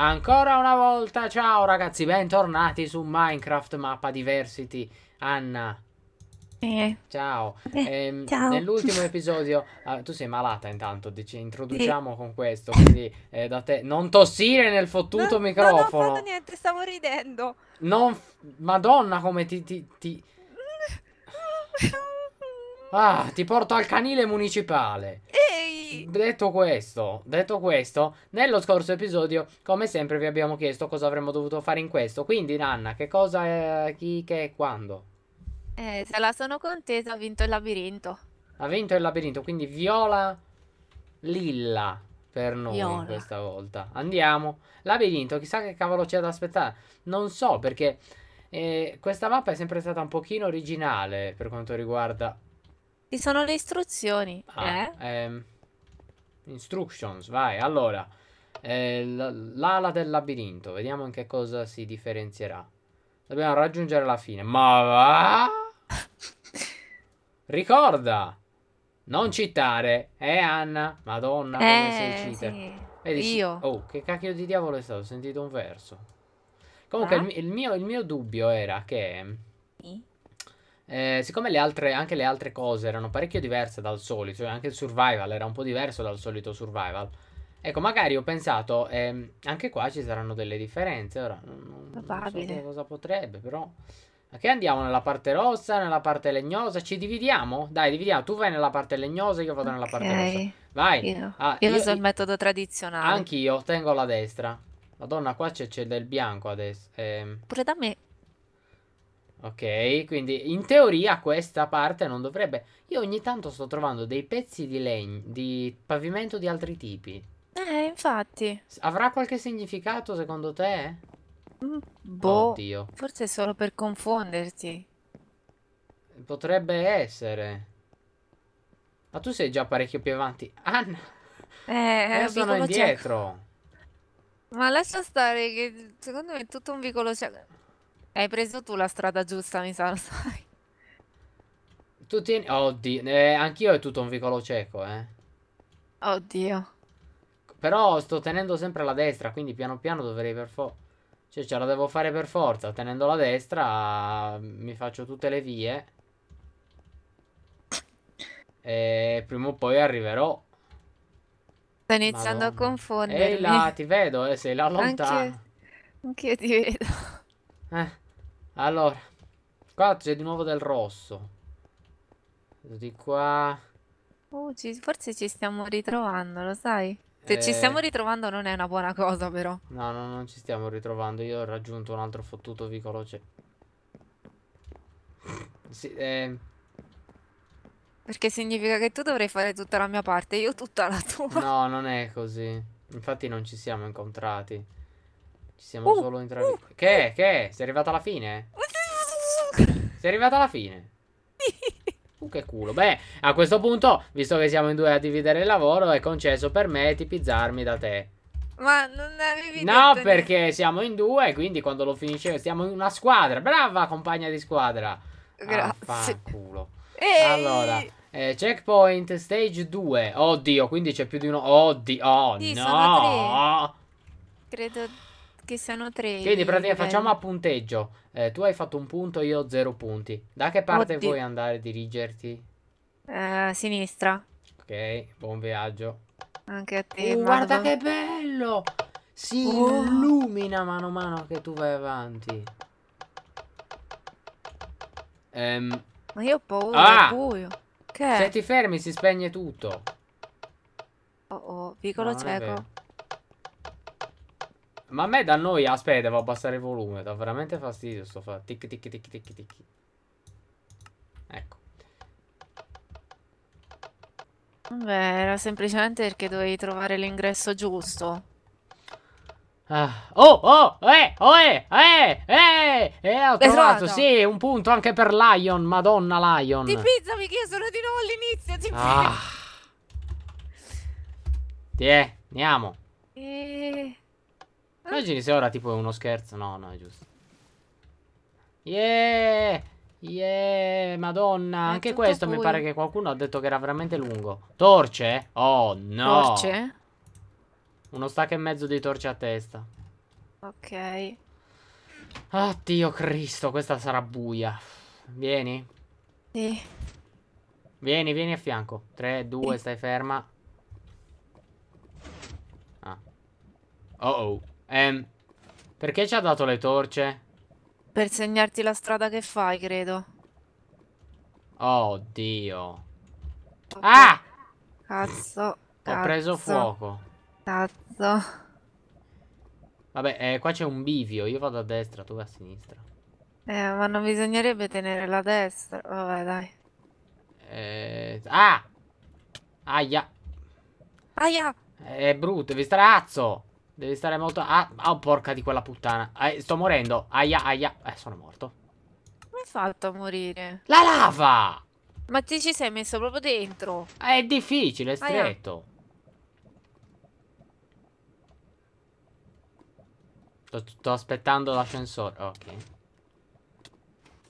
Ancora una volta, ciao ragazzi, bentornati su Minecraft Mappa Diversity. Anna. Eh. Ciao. Eh, eh, ciao. Nell'ultimo episodio, ah, tu sei malata intanto, dici, introduciamo con questo, quindi eh, da te... Non tossire nel fottuto no, microfono. Non ho fatto niente, stavo ridendo. Non... Madonna, come ti... ti, ti... Ah, ti porto al canile municipale. Ehi. Detto questo, detto questo, nello scorso episodio, come sempre, vi abbiamo chiesto cosa avremmo dovuto fare in questo. Quindi, Nanna, che cosa, eh, chi, che, quando? Eh, se la sono contesa, ha vinto il labirinto. Ha vinto il labirinto, quindi viola, lilla per noi viola. questa volta. Andiamo. Labirinto, chissà che cavolo c'è da aspettare. Non so perché... Eh, questa mappa è sempre stata un pochino originale per quanto riguarda ci sono le istruzioni. Ah, eh? ehm, Instructions, vai. Allora, eh, l'ala del labirinto. Vediamo in che cosa si differenzierà. Dobbiamo raggiungere la fine. Ma va? Ricorda, non citare. Eh, Anna? Madonna, come eh, sei cheater. Sì. Vedi, Io. Oh, che cacchio di diavolo è stato? Ho sentito un verso. Comunque, ah? il, il, mio, il, mio, dubbio era che... Sì? Eh, siccome le altre, anche le altre cose erano parecchio diverse dal solito, cioè anche il survival era un po' diverso dal solito survival. Ecco, magari ho pensato, eh, anche qua ci saranno delle differenze. Ora, non, non so cosa potrebbe, però. Ma che andiamo nella parte rossa, nella parte legnosa. Ci dividiamo? Dai, dividiamo. Tu vai nella parte legnosa, io vado okay. nella parte rossa. Vai. Io, ah, io, uso io, il metodo tradizionale. Anch'io, tengo la destra. Madonna, qua c'è, del bianco adesso. Eh. Pure da me. Ok, quindi in teoria questa parte non dovrebbe... Io ogni tanto sto trovando dei pezzi di legno, di pavimento di altri tipi. Eh, infatti. Avrà qualche significato secondo te? Mm, boh, Oddio. forse è solo per confonderti. Potrebbe essere. Ma tu sei già parecchio più avanti. Anna! Eh, Io eh, sono indietro. Cieco. Ma lascia stare che secondo me è tutto un vicolo cieco. Hai preso tu la strada giusta, mi sa, lo sai. Tu tieni... Oddio, eh, anch'io è tutto un vicolo cieco, eh. Oddio. Però sto tenendo sempre la destra, quindi piano piano dovrei per forza... Cioè, ce la devo fare per forza. Tenendo la destra mi faccio tutte le vie. E prima o poi arriverò. Sto iniziando Madonna. a confondermi. Ehi là, ti vedo, eh, sei là lontano. Anch'io anch ti vedo. Eh. Allora, qua c'è di nuovo del rosso. Di qua... Oh, ci, forse ci stiamo ritrovando, lo sai? Se eh... ci stiamo ritrovando non è una buona cosa, però. No, no, non ci stiamo ritrovando. Io ho raggiunto un altro fottuto vicolo. Cioè... sì, eh... Perché significa che tu dovrei fare tutta la mia parte, io tutta la tua. No, non è così. Infatti non ci siamo incontrati. Ci siamo uh, solo entrati. Uh, che? Che? Sei arrivata alla fine? Sei arrivata alla fine? Uh, che culo. Beh, a questo punto, visto che siamo in due a dividere il lavoro, è concesso per me tipizzarmi da te. Ma non avevi No, perché niente. siamo in due, quindi quando lo finisce siamo in una squadra. Brava compagna di squadra. Grazie. Ah, culo. Allora, eh, checkpoint stage 2. Oddio, quindi c'è più di uno. Oddio, oh, sì, no. Credo che sono tre. Quindi praticamente facciamo a punteggio. Eh, tu hai fatto un punto, io ho zero punti. Da che parte Oddio. vuoi andare a dirigerti? Uh, sinistra. Ok, buon viaggio. Anche a te. Oh, guarda che bello! Si oh. illumina mano a mano che tu vai avanti. Um. Ma io ho paura, ah! è buio. Che? Se ti fermi si spegne tutto. Oh oh, piccolo no, cieco. Ma a me da noi, aspetta, devo abbassare il volume, dà veramente fastidio sto fatto. Tic tic tic tic tic. Ecco. Beh, era semplicemente perché dovevi trovare l'ingresso giusto. Ah. Oh, oh, eh, oh, eh, eh, eh, eh, ho esatto. trovato, sì, un punto anche per Lion, madonna Lion. Ti che mi chiedono di nuovo all'inizio, ti ah. pizza. andiamo. Eh... Immagini eh, se ora tipo uno scherzo. No, no, è giusto. Yeah! Yeah, madonna. È Anche questo poi. mi pare che qualcuno ha detto che era veramente lungo. Torce? Oh, no. Torce? Uno stacco e mezzo di torce a testa. Ok. Ah, Cristo, questa sarà buia. Vieni. Sì. Vieni, vieni a fianco. 3, 2, sì. stai ferma. Ah. Oh oh. Ehm, perché ci ha dato le torce? Per segnarti la strada che fai, credo. Oddio. Okay. Ah! Cazzo, cazzo. Ho preso fuoco. Cazzo. Vabbè, eh, qua c'è un bivio. Io vado a destra, tu vai a sinistra. Eh, ma non bisognerebbe tenere la destra. Vabbè, dai. Eh... Ah! Aia! Aia! È brutto, vi strazzo! Devi stare molto... Ah, oh, porca di quella puttana. Eh, sto morendo. Aia, aia. Eh, sono morto. Come hai fatto a morire? La lava! Ma ti ci sei messo proprio dentro. È difficile, è stretto. Aia. Sto, aspettando l'ascensore. Ok.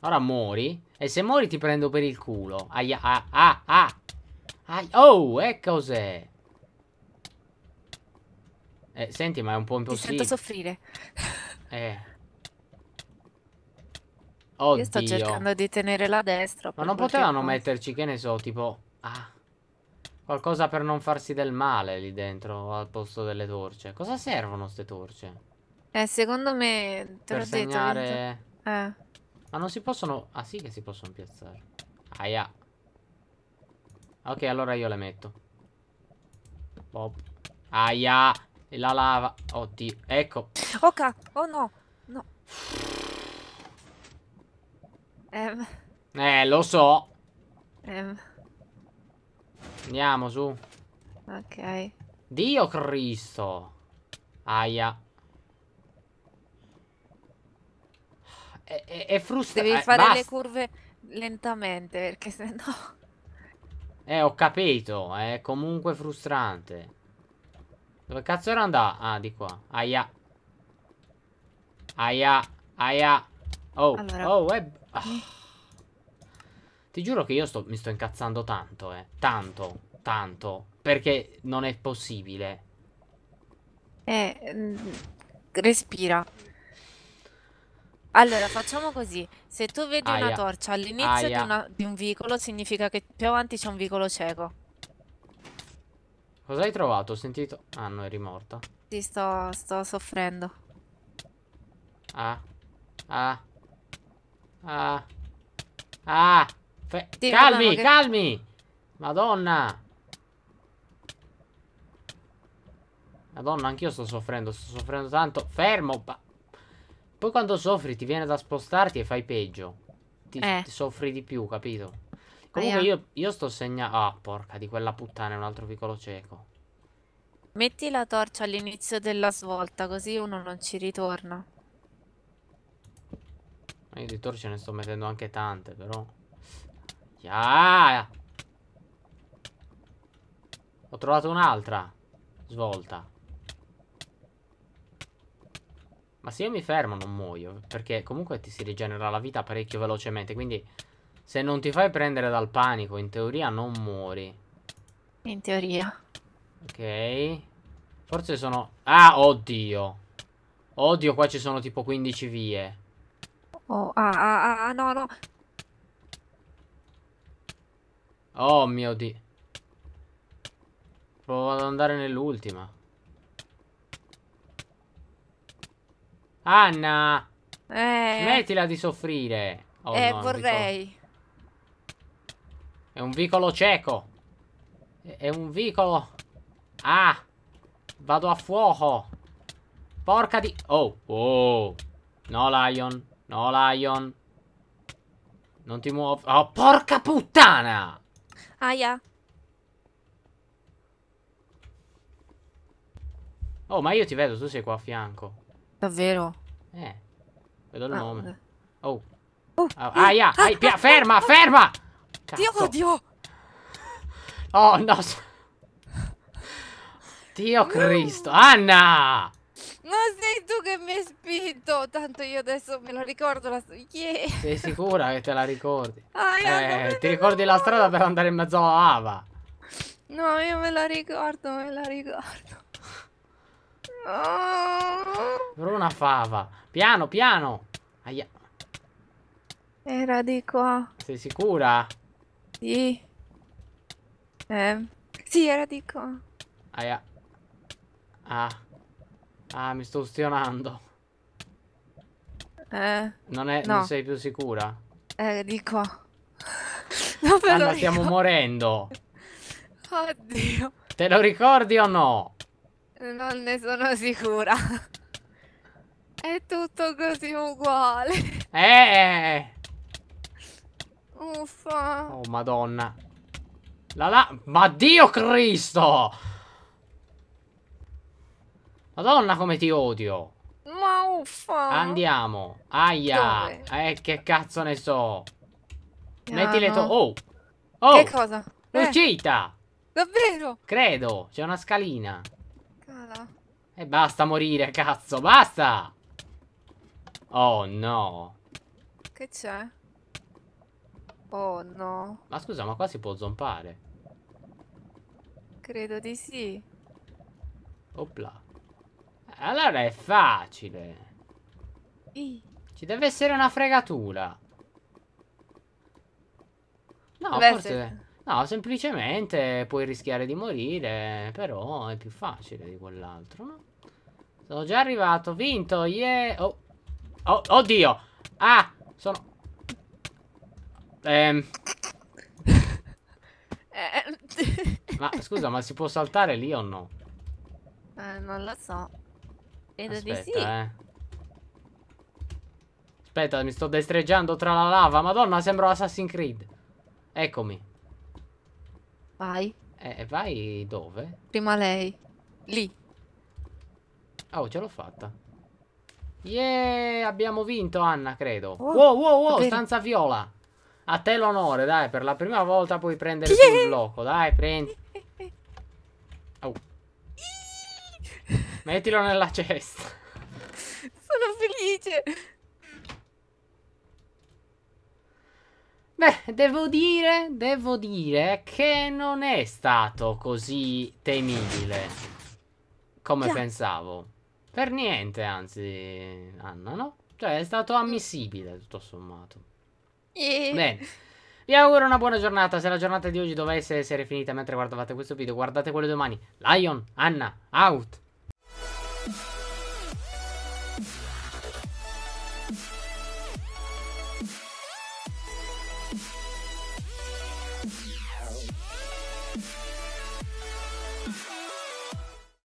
Ora muori. E se muori ti prendo per il culo. Aia, ah, ah, ah. Aia. Oh, ecco cos'è? Eh, senti, ma è un po' impossibile. Ti sento soffrire. Eh. Oddio. Io sto cercando di tenere la destra. Ma non potevano metterci, che ne so, tipo... Ah. Qualcosa per non farsi del male lì dentro, al posto delle torce. Cosa servono queste torce? Eh, secondo me... Te per segnare... Detto, eh. Ma non si possono... Ah, sì che si possono piazzare. Aia. Ok, allora io le metto. Pop. Aia. E la lava. Oddio. Ecco. Ok. Oh no. No. Ehm. Eh, lo so. Ehm. Andiamo su. Ok. Dio Cristo. Aia. È, è, è frustrante. Devi eh, fare eh, le curve lentamente perché se no... Eh, ho capito. È comunque frustrante. Dove cazzo era andato? Ah, di qua. Aia. Aia. Aia. Oh, allora. oh, web. Ah. Ti giuro che io sto, mi sto incazzando tanto, eh. Tanto, tanto. Perché non è possibile. Eh, mm, respira. Allora, facciamo così. Se tu vedi Aia. una torcia all'inizio di, di, un vicolo, significa che più avanti c'è un vicolo cieco. Cosa hai trovato? Ho sentito... Ah, no, eri morta. Sì, sto, sto soffrendo. Ah. Ah. Ah. Ah. Fe sì, calmi, che... calmi! Madonna! Madonna, anch'io sto soffrendo, sto soffrendo tanto. Fermo! Poi quando soffri ti viene da spostarti e fai peggio. Ti, eh. ti soffri di più, capito? Comunque io, io, sto segnando... Ah, porca di quella puttana, è un altro piccolo cieco. Metti la torcia all'inizio della svolta, così uno non ci ritorna. Ma Io di torce ne sto mettendo anche tante, però. Yeah! Ho trovato un'altra svolta. Ma se io mi fermo non muoio, perché comunque ti si rigenera la vita parecchio velocemente, quindi... Se non ti fai prendere dal panico, in teoria non muori. In teoria. Ok. Forse sono... Ah, oddio. Oddio, qua ci sono tipo 15 vie. Oh, ah, ah, ah, ah, no, no. Oh mio dio. Provo ad andare nell'ultima. Anna! Eh. Smettila di soffrire. Oh, eh, no, vorrei. È un vicolo cieco. È un vicolo... Ah! Vado a fuoco. Porca di... Oh, oh. No, Lion. No, Lion. Non ti muovo. Oh, porca puttana! Aia. Oh, ma io ti vedo, tu sei qua a fianco. Davvero? Eh. Vedo il ah, nome. Oh. oh. Ah, aia! Ah, ah, ferma, ferma! Cazzo. Ti odio! Oh no! Dio Cristo! Anna! Ma sei tu che mi hai spinto! Tanto io adesso me lo ricordo la yeah. Sei sicura che te la ricordi? Ah, eh, ti ricordi la strada per andare in mezzo a Ava? No, io me la ricordo, me la ricordo. Bruna fava. Piano, piano. Aia. Era di qua. Sei sicura? Sì. Eh. Sì, era dico. Aia. Ah. Ah, mi sto ustionando. Eh. Non, è, no. non sei più sicura? Eh, di qua. Non però Anna, stiamo morendo. Oddio. Te lo ricordi o no? Non ne sono sicura. È tutto così uguale. Eh. Uffa. Oh, madonna. La la... Ma Dio Cristo! Madonna come ti odio. Ma uffa. Andiamo. Aia. Dove? Eh, che cazzo ne so. Ah, Metti le tue... Oh. Oh. Che cosa? Eh. Lucita. Eh. Davvero? Credo. C'è una scalina. Cala. E basta morire, cazzo. Basta. Oh, no. Che c'è? Oh no. Ma scusa, ma qua si può zompare? Credo di sì. Opla. Allora è facile. I. Ci deve essere una fregatura. No, deve forse... Essere. No, semplicemente puoi rischiare di morire, però è più facile di quell'altro, no? Sono già arrivato, vinto, yeah! Oh, oh oddio! Ah, sono... Ehm... Eh, eh. ma scusa, ma si può saltare lì o no? Eh, non lo so. Vedo di sì. Eh. Aspetta, mi sto destreggiando tra la lava. Madonna, sembro Assassin's Creed. Eccomi. Vai. Eh, vai dove? Prima lei. Lì. Oh, ce l'ho fatta. Yeah, abbiamo vinto, Anna, credo. Oh, wow, wow, wow, stanza viola. A te l'onore, dai, per la prima volta puoi prendere yeah. un blocco, dai, prendi. Oh. Mettilo nella cesta. Sono felice. Beh, devo dire, devo dire che non è stato così temibile come yeah. pensavo. Per niente, anzi, Anna, no? Cioè, è stato ammissibile, tutto sommato. Bene. Vi auguro una buona giornata. Se la giornata di oggi dovesse essere finita mentre guardavate questo video, guardate quello domani. Lion, Anna, out.